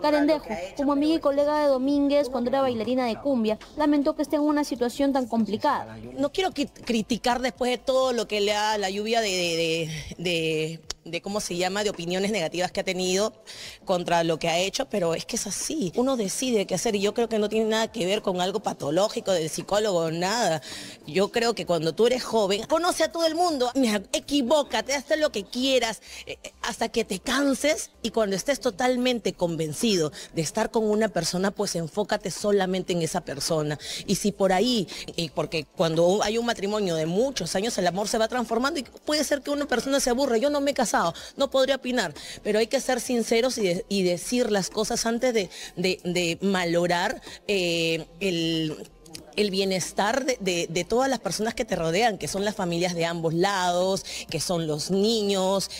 Carendejo, como amiga y colega de Domínguez cuando era bailarina de cumbia, lamentó que esté en una situación tan complicada. No quiero criticar después de todo lo que le da la lluvia de de cómo se llama, de opiniones negativas que ha tenido contra lo que ha hecho, pero es que es así. Uno decide qué hacer y yo creo que no tiene nada que ver con algo patológico del psicólogo, nada. Yo creo que cuando tú eres joven, conoce a todo el mundo, equivócate, haz lo que quieras, eh, eh, hasta que te canses y cuando estés totalmente convencido de estar con una persona, pues enfócate solamente en esa persona. Y si por ahí, y porque cuando hay un matrimonio de muchos años, el amor se va transformando y puede ser que una persona se aburra, yo no me casé no podría opinar, pero hay que ser sinceros y, decir las cosas antes de, de, valorar eh, el bienestar de, todas las personas que te rodean, que son las familias de ambos lados, que son los niños,